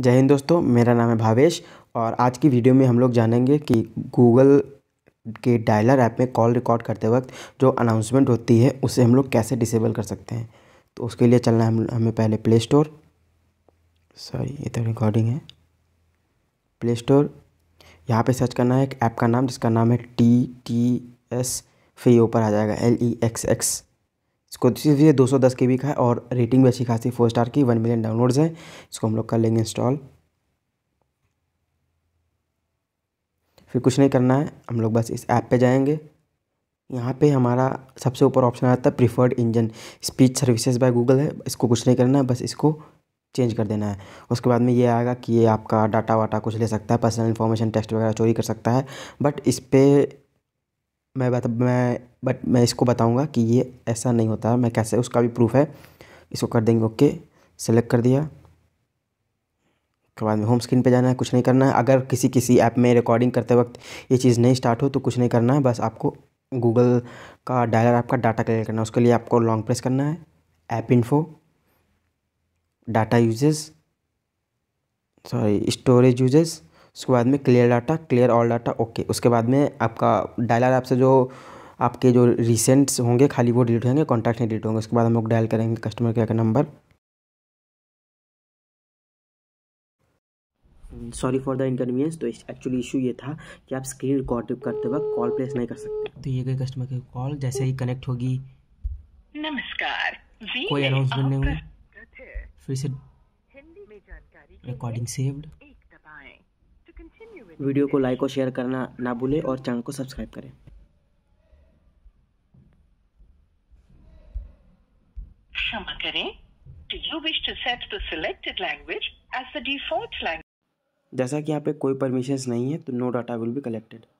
जय हिंद दोस्तों मेरा नाम है भावेश और आज की वीडियो में हम लोग जानेंगे कि गूगल के डायलर ऐप में कॉल रिकॉर्ड करते वक्त जो अनाउंसमेंट होती है उसे हम लोग कैसे डिसेबल कर सकते हैं तो उसके लिए चलना है हम हमें पहले प्ले स्टोर सॉरी ये तो रिकॉर्डिंग है प्ले स्टोर यहाँ पे सर्च करना है एक ऐप का नाम जिसका नाम है टी टी एस फिर ऊपर आ जाएगा एल ई एक्स एक्स इसको ये दो सौ दस के बी का है और रेटिंग भी अच्छी खासी फोर स्टार की वन मिलियन डाउनलोड्स है इसको हम लोग कर लेंगे इंस्टॉल फिर कुछ नहीं करना है हम लोग बस इस ऐप पे जाएंगे यहाँ पे हमारा सबसे ऊपर ऑप्शन आता है preferred engine speech services by Google है इसको कुछ नहीं करना है बस इसको चेंज कर देना है उसके बाद में ये आएगा कि ये आपका डाटा वाटा कुछ ले सकता है पर्सनल इन्फॉर्मेशन टेक्स्ट वगैरह चोरी कर सकता है बट इस पर मैं बता मैं बट मैं इसको बताऊंगा कि ये ऐसा नहीं होता मैं कैसे उसका भी प्रूफ है इसको कर देंगे ओके सेलेक्ट कर दिया उसके बाद में होम स्क्रीन पे जाना है कुछ नहीं करना है अगर किसी किसी ऐप में रिकॉर्डिंग करते वक्त ये चीज़ नहीं स्टार्ट हो तो कुछ नहीं करना है बस आपको गूगल का डायलर आपका डाटा कलेक्ट करना है उसके लिए आपको लॉन्ग प्रेस करना है app info data usage sorry storage usage उसके बाद में clear data clear all data okay उसके बाद में आपका डायलर आपसे जो आपके जो रिसेंट्स होंगे खाली वो डिलीट होंगे कॉन्टैक्ट नहीं डिलीट होंगे उसके बाद हम लोग डायल करेंगे कस्टमर केयर का number sorry for the inconvenience तो एक्चुअली इशू ये था कि आप स्क्रीन रिकॉर्ड करते वक्त कॉल प्लेस नहीं कर सकते तो ये गई कस्टमर केयर कॉल जैसे ही कनेक्ट होगी नमस्कार कोई अनाउंसमेंट नहीं हुआ फिर से रिकॉर्डिंग सेव्ड वीडियो को लाइक और शेयर करना ना भूलें और चैनल को सब्सक्राइब करें जैसा कि यहाँ पे कोई परमिशन नहीं है तो no data will be collected